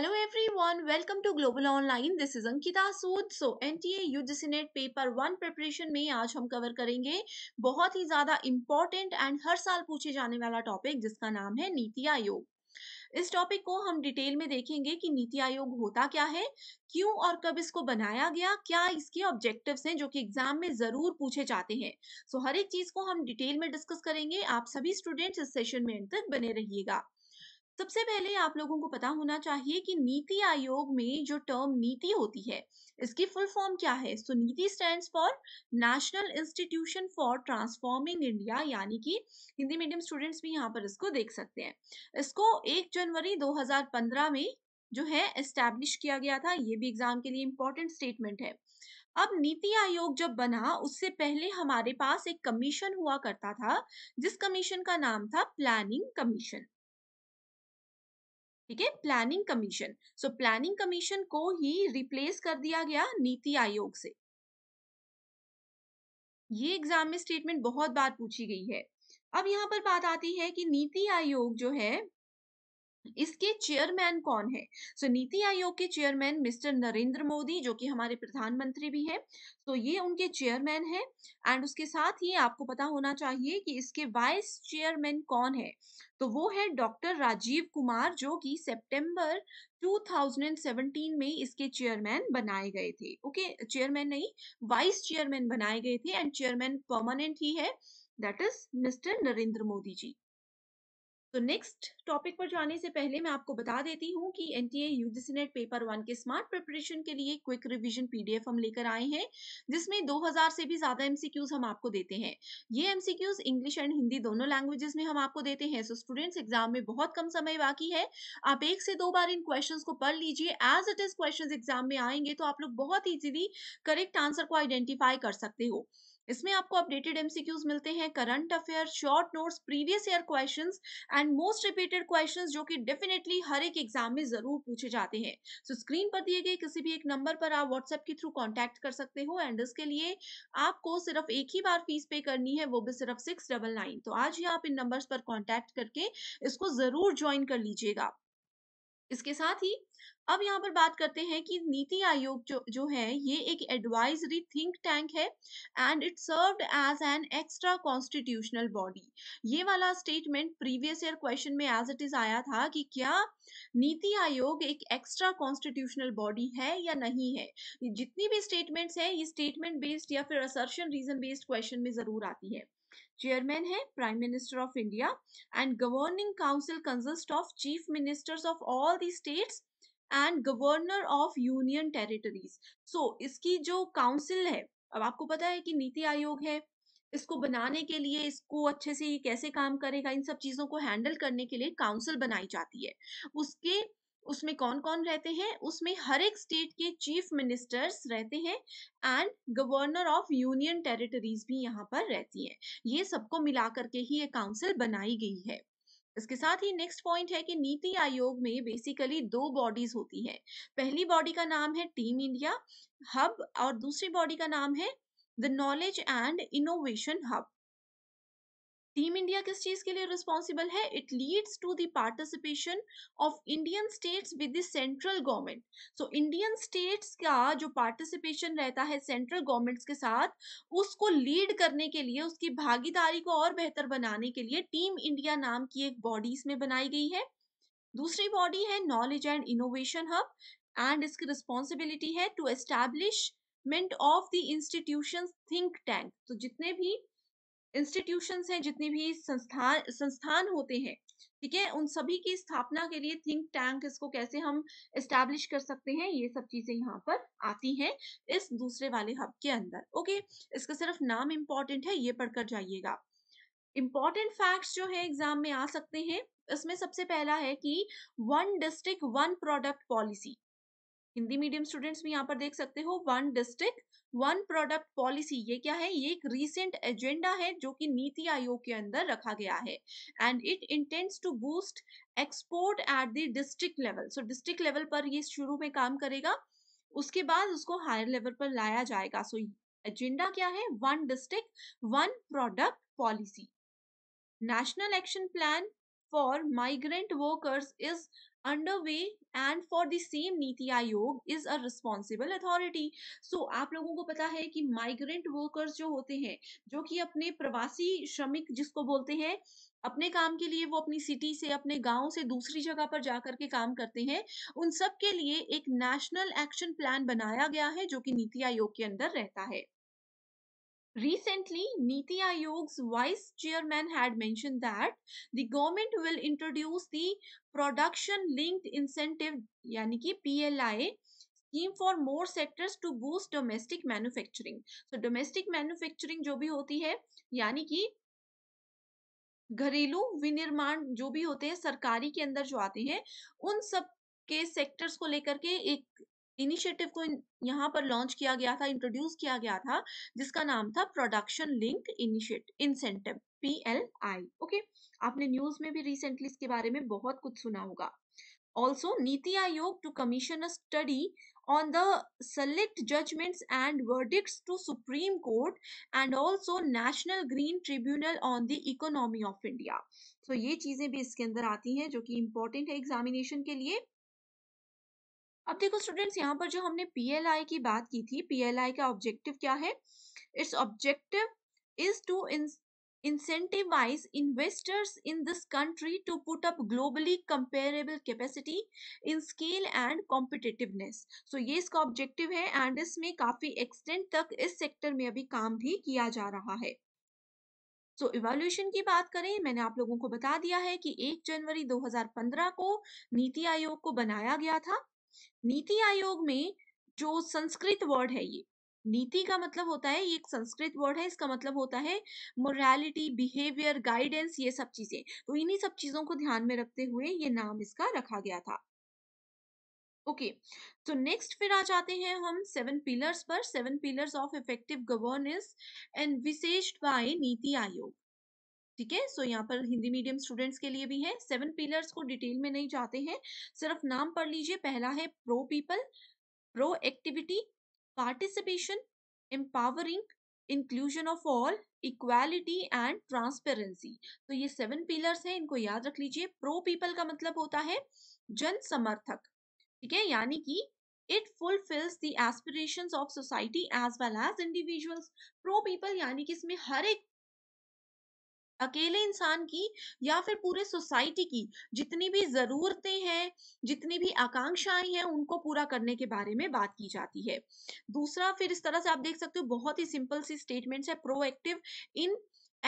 Hello everyone welcome to global online this is Ankita Sood so NTA UGC NET paper one preparation में आज हम cover करेंगे बहुत ही ज्यादा इम्पोर्टेंट एंड हर साल पूछे जाने वाला टॉपिक जिसका नाम है नीति आयोग इस टॉपिक को हम डिटेल में देखेंगे कि नीति आयोग होता क्या है क्यों और कब इसको बनाया गया क्या इसके ऑब्जेक्टिव्स हैं जो कि एग्जाम में जरूर पूछे जाते हैं सो so, हर एक चीज को हम डिटेल में डिस्कस करेंगे आप सभी स्टूडेंट्स इस सेशन में अंत तक बने रहिएगा सबसे पहले आप लोगों को पता होना चाहिए कि नीति आयोग में जो टर्म नीति होती है इसकी फुल फॉर्म क्या है so NITI stand for national institution for transforming India यानी कि हिंदी मीडियम स्टूडेंट्स भी यहाँ पर इसको देख सकते हैं इसको एक जनवरी दो में जो है एस्टेब्लिश किया गया था ये भी एग्जाम के लिए इम्पोर्टेंट स्टेटमेंट है अब नीति आयोग जब बना उससे पहले हमारे पास एक कमीशन हुआ करता था जिस कमीशन का नाम था प्लानिंग कमीशन ठीक है planning commission so planning commission को ही रिप्लेस कर दिया गया नीति आयोग से ये एग्जाम में स्टेटमेंट बहुत बार पूछी गई है अब यहाँ पर बात आती है कि नीति आयोग जो है इसके चेयरमैन कौन है सो so, नीति आयोग के चेयरमैन मिस्टर नरेंद्र मोदी जो कि हमारे प्रधानमंत्री भी हैं तो so, ये उनके चेयरमैन हैं एंड उसके साथ ही आपको पता होना चाहिए कि इसके वाइस चेयरमैन कौन है तो वो है डॉक्टर राजीव कुमार जो कि सितंबर 2017 में इसके चेयरमैन बनाए गए थे ओके okay? चेयरमैन नहीं वाइस चेयरमैन बनाए गए थे एंड चेयरमैन परमानेंट ही है that is mister Narendra Modi ji तो नेक्स्ट टॉपिक पर जाने से पहले मैं आपको बता देती हूँ कि NTA UGC NET paper one के स्मार्ट प्रिपरेशन के लिए क्विक रिवीजन पीडीएफ हम लेकर आए हैं जिसमें 2000 से भी ज्यादा एमसीक्यूज हम आपको देते हैं ये एमसीक्यूज इंग्लिश एंड हिंदी दोनों लैंग्वेजेस में हम आपको देते हैं सो स्टूडेंट्स एग्जाम में बहुत कम समय बाकी है आप एक से दो बार इन क्वेश्चन को पढ़ लीजिए as it is question exam में आएंगे तो आप लोग बहुत ईजिली करेक्ट आंसर को आइडेंटिफाई कर सकते हो इसमें आपको अपडेटेड एमसीक्यूज मिलते हैं current affair short notes previous year questions and most repeated questions जो कि डेफिनेटली हर एक एग्जाम में जरूर पूछे जाते हैं सो so, स्क्रीन पर दिए गए किसी भी एक नंबर पर आप व्हाट्सएप के थ्रू कॉन्टैक्ट कर सकते हो एंड इसके लिए आपको सिर्फ एक ही बार फीस पे करनी है वो भी सिर्फ सिक्स डबल नाइन तो आज ही आप इन नंबर्स पर कॉन्टैक्ट करके इसको जरूर ज्वाइन कर लीजिएगा इसके साथ ही अब यहाँ पर बात करते हैं कि नीति आयोग जो जो है ये एक एडवाइजरी थिंक टैंक है and it served as an extra constitutional body ये वाला स्टेटमेंट प्रीवियस ईयर क्वेश्चन में एज इट इज आया था कि क्या नीति आयोग एक एक्स्ट्रा कॉन्स्टिट्यूशनल बॉडी है या नहीं है जितनी भी स्टेटमेंट्स हैं ये स्टेटमेंट बेस्ड या फिर असर्शन रीजन बेस्ड क्वेश्चन में जरूर आती है चेयरमैन है prime minister of India and governing council consist of chief ministers of all the states and governor of union territories so इसकी जो काउंसिल है अब आपको पता है कि नीति आयोग है इसको बनाने के लिए इसको अच्छे से ये कैसे काम करेगा इन सब चीजों को हैंडल करने के लिए काउंसिल बनाई जाती है उसके उसमें कौन कौन रहते हैं उसमें हर एक स्टेट के चीफ मिनिस्टर्स रहते हैं and governor of union territories भी यहाँ पर रहती हैं ये सबको मिला करके ही ये काउंसिल बनाई गई है इसके साथ ही नेक्स्ट पॉइंट है कि नीति आयोग में बेसिकली दो बॉडीज होती है पहली बॉडी का नाम है टीम इंडिया हब और दूसरी बॉडी का नाम है the knowledge and innovation hub team India किस चीज के लिए रिस्पॉन्सिबल है it leads to the participation of Indian states with the central government so Indian states का जो पार्टिसिपेशन रहता है सेंट्रल गवर्नमेंट्स के साथ उसको लीड करने के लिए उसकी भागीदारी को और बेहतर बनाने के लिए टीम इंडिया नाम की एक बॉडी इसमें बनाई गई है दूसरी बॉडी है knowledge and innovation hub and इसकी रिस्पॉन्सिबिलिटी है to establishment of the institution think tank तो जितने भी इंस्टीट्यूशंस हैं जितने भी संस्थान संस्थान होते हैं ठीक है उन सभी की स्थापना के लिए थिंक टैंक इसको कैसे हम इस्टेब्लिश कर सकते हैं ये सब चीजें यहाँ पर आती हैं इस दूसरे वाले हब के अंदर ओके इसका सिर्फ नाम इम्पोर्टेंट है ये पढ़कर जाइएगा इम्पॉर्टेंट फैक्ट्स जो है एग्जाम में आ सकते हैं इसमें सबसे पहला है कि one district one product policy Hindi medium students भी यहाँ पर देख सकते हो one district one product policy ये क्या है ये एक रीसेंट एजेंडा है जो कि नीति आयोग के अंदर रखा गया है and it intends to boost export at the district level so district level पर ये शुरू में काम करेगा उसके बाद उसको हायर लेवल पर लाया जाएगा सो so, एजेंडा क्या है one district one product policy national action plan for migrant workers is underway and for the same NITI Aayog is a responsible authority so आप लोगों को पता है कि माइग्रेंट वर्कर्स जो होते हैं जो कि अपने प्रवासी श्रमिक जिसको बोलते हैं अपने काम के लिए वो अपनी सिटी से अपने गांव से दूसरी जगह पर जाकर के काम करते हैं उन सब के लिए एक नेशनल एक्शन प्लान बनाया गया है जो कि नीति आयोग के अंदर रहता है Recently, Niti Ayog's vice chairman had mentioned that the government will introduce the production linked incentive yani ki PLI scheme for more sectors to boost domestic manufacturing तो डोमेस्टिक मैन्युफैक्चरिंग जो भी होती है यानी कि घरेलू विनिर्माण जो भी होते हैं सरकारी के अंदर जो आते हैं उन सब के सेक्टर्स को लेकर के एक इनिशिएटिव को यहाँ पर लॉन्च किया गया था इंट्रोड्यूस किया गया था जिसका नाम था production link initiative incentive P okay आपने न्यूज में भी रिसेंटली इसके बारे में बहुत कुछ सुना होगा also NITI Aayog to commission study on the select judgments and verdict to supreme court and also national green tribunal on the economy of India तो ये चीजें भी इसके अंदर आती हैं जो कि इंपॉर्टेंट है एग्जामिनेशन के लिए अब देखो स्टूडेंट्स यहाँ पर जो हमने पीएलआई की बात की थी पीएलआई का ऑब्जेक्टिव क्या है it's objective is to incentivize investors in this country to put up globally comparable capacity in scale and competitiveness. So ये इसका ऑब्जेक्टिव है एंड इसमें काफी एक्सटेंड तक इस सेक्टर में अभी काम भी किया जा रहा है सो so, इवोल्यूशन की बात करें मैंने आप लोगों को बता दिया है कि 1 जनवरी 2015 को नीति आयोग को बनाया गया था नीति आयोग में जो संस्कृत वर्ड है ये नीति का मतलब होता है ये एक संस्कृत वर्ड है इसका मतलब होता है मोरालिटी बिहेवियर गाइडेंस ये सब चीजें तो इन्हीं सब चीजों को ध्यान में रखते हुए ये नाम इसका रखा गया था ओके तो नेक्स्ट फिर आ जाते हैं हम सेवन पिलर्स पर seven pillars of effective governance and विशेष बाय नीति आयोग ठीक है सो यहाँ पर हिंदी मीडियम स्टूडेंट्स के लिए भी है सेवन पिलर्स को डिटेल में नहीं चाहते हैं सिर्फ नाम पढ़ लीजिए पहला है pro people pro activity participation empowering inclusion of all equality and transparency तो ये सेवन पिलर्स हैं इनको याद रख लीजिए प्रो पीपल का मतलब होता है जन समर्थक ठीक है यानी कि it fulfils the aspirations of society as well as individuals pro people यानी कि इसमें हर एक अकेले इंसान की या फिर पूरे सोसाइटी की जितनी भी जरूरतें हैं जितनी भी आकांक्षाएं हैं उनको पूरा करने के बारे में बात की जाती है दूसरा फिर इस तरह से आप देख सकते हो बहुत ही सिंपल सी स्टेटमेंट्स है proactive in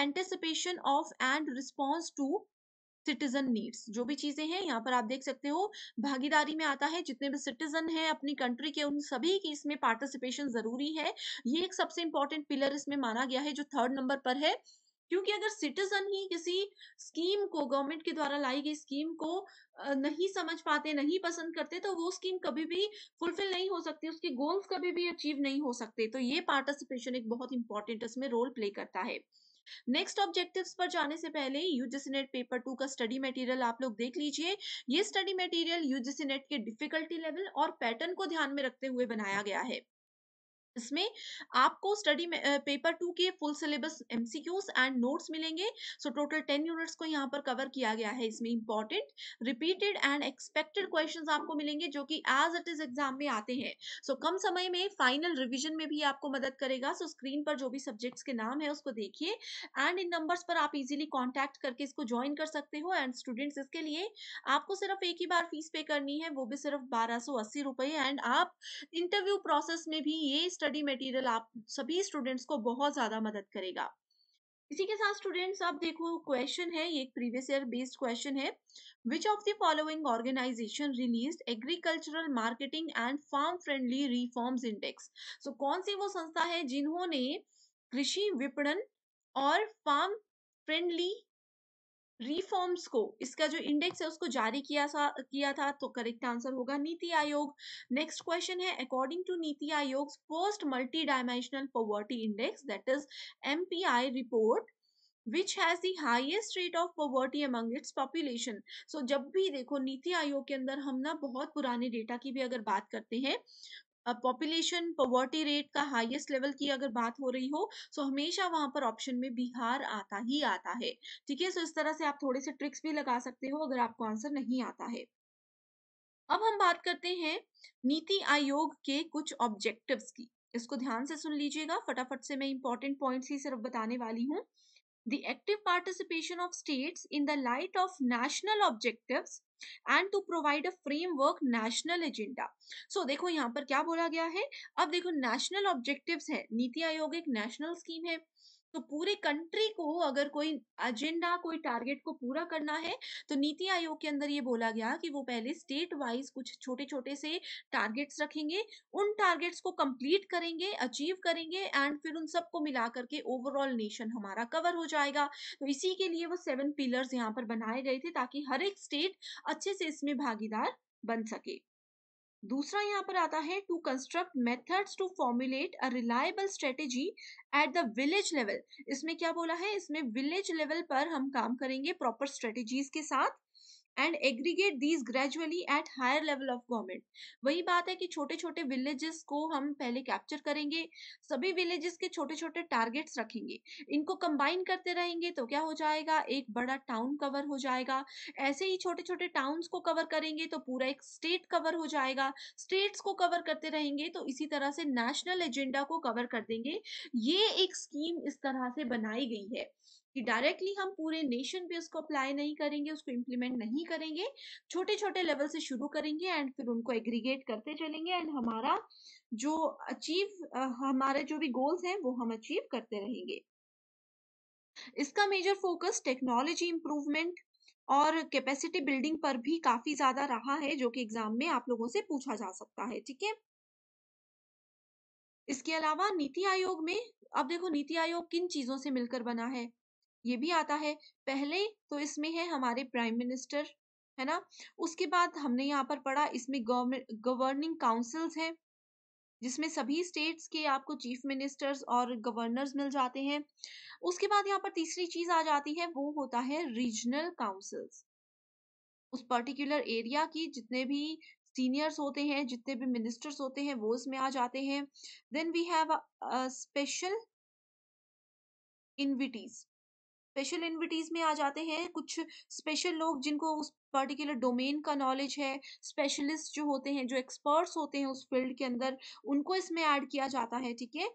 anticipation of and response to citizen needs जो भी चीजें हैं यहाँ पर आप देख सकते हो भागीदारी में आता है जितने भी सिटीजन हैं अपनी कंट्री के उन सभी की इसमें पार्टिसिपेशन जरूरी है ये एक सबसे इंपॉर्टेंट पिलर इसमें माना गया है जो थर्ड नंबर पर है क्योंकि अगर सिटीजन ही किसी स्कीम को गवर्नमेंट के द्वारा लाई गई स्कीम को नहीं समझ पाते नहीं पसंद करते तो वो स्कीम कभी भी फुलफिल नहीं हो सकती उसके गोल्स कभी भी अचीव नहीं हो सकते तो ये पार्टिसिपेशन एक बहुत इंपॉर्टेंट इसमें रोल प्ले करता है नेक्स्ट ऑब्जेक्टिव्स पर जाने से पहले यूजीसी नेट पेपर टू का स्टडी मटेरियल आप लोग देख लीजिए ये स्टडी मटेरियल यूजीसी नेट के डिफिकल्टी लेवल और पैटर्न को ध्यान में रखते हुए बनाया गया है इसमें आपको स्टडी पेपर टू के full syllabus MCQs and notes मिलेंगे सो टोटल टेन यूनिट्स को यहाँ पर कवर किया गया है इसमें important repeated and expected questions आपको मिलेंगे जो कि एज इट इज एग्जाम में आते हैं सो so, कम समय में फाइनल रिवीजन में भी आपको मदद करेगा सो so, स्क्रीन पर जो भी सब्जेक्ट्स के नाम है उसको देखिए एंड इन नंबर्स पर आप इजिली कॉन्टैक्ट करके इसको ज्वाइन कर सकते हो एंड स्टूडेंट्स इसके लिए आपको सिर्फ एक ही बार फीस पे करनी है वो भी सिर्फ बारह एंड आप इंटरव्यू प्रोसेस में भी ये स्टडी मटेरियल आप सभी स्टूडेंट्स को बहुत ज़्यादा मदद करेगा इसी के साथ स्टूडेंट्स आप देखो क्वेश्चन है ये एक प्रीवियस ईयर बेस्ड क्वेश्चन है which of the following organization release agricultural marketing and farm friendly reforms index so कौन सी वो संस्था है जिन्होंने कृषि विपणन और फार्म फ्रेंडली रिफॉर्म्स को इसका जो इंडेक्स है उसको जारी किया सा किया था तो करेक्ट आंसर होगा नीति आयोग नेक्स्ट क्वेश्चन है according to NITI Aayog first multi dimensional poverty index that is M report which has the highest rate of poverty among its population so जब भी देखो नीति आयोग के अंदर हम ना बहुत पुराने डेटा की भी अगर बात करते हैं पॉपुलेशन पॉवर्टी रेट का हाईएस्ट लेवल की अगर बात हो रही हो सो तो हमेशा वहां पर ऑप्शन में बिहार आता ही आता है ठीक है सो तो इस तरह से आप थोड़े से ट्रिक्स भी लगा सकते हो अगर आपको आंसर नहीं आता है अब हम बात करते हैं नीति आयोग के कुछ ऑब्जेक्टिव्स की इसको ध्यान से सुन लीजिएगा फटाफट से मैं इंपॉर्टेंट पॉइंट्स ही सिर्फ बताने वाली हूँ the active participation of states in the light of national objectives and to provide a framework national agenda so देखो यहाँ पर क्या बोला गया है अब देखो नेशनल ऑब्जेक्टिव्स है नीति आयोग एक नेशनल स्कीम है तो पूरे कंट्री को अगर कोई एजेंडा कोई टारगेट को पूरा करना है तो नीति आयोग के अंदर ये बोला गया कि वो पहले स्टेट वाइज कुछ छोटे छोटे से टारगेट्स रखेंगे उन टारगेट्स को कंप्लीट करेंगे अचीव करेंगे एंड फिर उन सबको मिला करके ओवरऑल नेशन हमारा कवर हो जाएगा तो इसी के लिए वो सेवन पिलर्स यहाँ पर बनाए गए थे ताकि हर एक स्टेट अच्छे से इसमें भागीदार बन सके दूसरा यहाँ पर आता है to construct methods to formulate a reliable strategy at the village level इसमें क्या बोला है इसमें विलेज लेवल पर हम काम करेंगे प्रॉपर स्ट्रेटेजीज के साथ and aggregate these gradually at higher level of government वही बात है कि छोटे छोटे विलेजेस को हम पहले कैप्चर करेंगे सभी विलेजेस के छोटे छोटे टारगेट्स रखेंगे इनको कंबाइन करते रहेंगे तो क्या हो जाएगा एक बड़ा टाउन कवर हो जाएगा ऐसे ही छोटे छोटे टाउन्स को कवर करेंगे तो पूरा एक स्टेट कवर हो जाएगा स्टेट्स को कवर करते रहेंगे तो इसी तरह से नेशनल एजेंडा को कवर कर देंगे ये एक स्कीम इस तरह से बनाई गई है कि डायरेक्टली हम पूरे नेशन पे उसको अप्लाई नहीं करेंगे उसको इम्प्लीमेंट नहीं करेंगे छोटे छोटे लेवल से शुरू करेंगे एंड फिर उनको एग्रीगेट करते चलेंगे एंड हमारा जो अचीव हमारे जो भी गोल्स हैं वो हम अचीव करते रहेंगे इसका मेजर फोकस टेक्नोलॉजी इम्प्रूवमेंट और कैपेसिटी बिल्डिंग पर भी काफी ज्यादा रहा है जो कि एग्जाम में आप लोगों से पूछा जा सकता है ठीक है इसके अलावा नीति आयोग में अब देखो नीति आयोग किन चीजों से मिलकर बना है ये भी आता है पहले तो इसमें है हमारे प्राइम मिनिस्टर है ना उसके बाद हमने यहाँ पर पढ़ा इसमें गवर्निंग काउंसिल्स हैं जिसमें सभी स्टेट्स के आपको चीफ मिनिस्टर्स और गवर्नर्स मिल जाते हैं उसके बाद यहाँ पर तीसरी चीज आ जाती है वो होता है रीजनल काउंसिल्स उस पर्टिकुलर एरिया की जितने भी सीनियर्स होते हैं जितने भी मिनिस्टर्स होते हैं वो इसमें आ जाते हैं then we have special invitees special invitees में आ जाते हैं कुछ स्पेशल लोग जिनको उस पर्टिकुलर डोमेन का नॉलेज है स्पेशलिस्ट जो होते हैं जो एक्सपर्ट्स होते हैं उस फील्ड के अंदर उनको इसमें ऐड किया जाता है ठीक है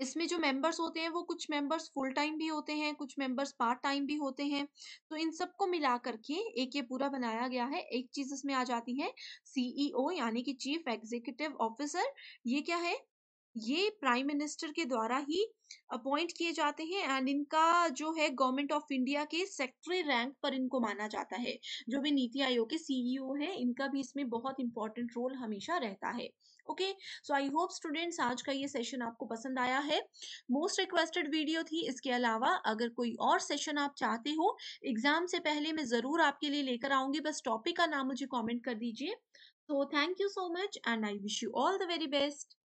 इसमें जो मेंबर्स होते हैं वो कुछ मेंबर्स फुल टाइम भी होते हैं कुछ मेंबर्स पार्ट टाइम भी होते हैं तो इन सबको मिला करके एक ये पूरा बनाया गया है एक चीज इसमें आ जाती है सीईओ e यानी कि चीफ एग्जीक्यूटिव ऑफिसर ये क्या है ये प्राइम मिनिस्टर के द्वारा ही अपॉइंट किए जाते हैं एंड इनका जो है गवर्नमेंट ऑफ इंडिया के सेक्रेटरी रैंक पर इनको माना जाता है जो भी नीति आयोग के सीईओ e है इनका भी इसमें बहुत इंपॉर्टेंट रोल हमेशा रहता है okay so I hope students आज का ये सेशन आपको पसंद आया है मोस्ट रिक्वेस्टेड वीडियो थी इसके अलावा अगर कोई और सेशन आप चाहते हो एग्जाम से पहले मैं जरूर आपके लिए लेकर आऊंगी बस टॉपिक का नाम मुझे कॉमेंट कर दीजिए so thank you so much and I wish you all the very best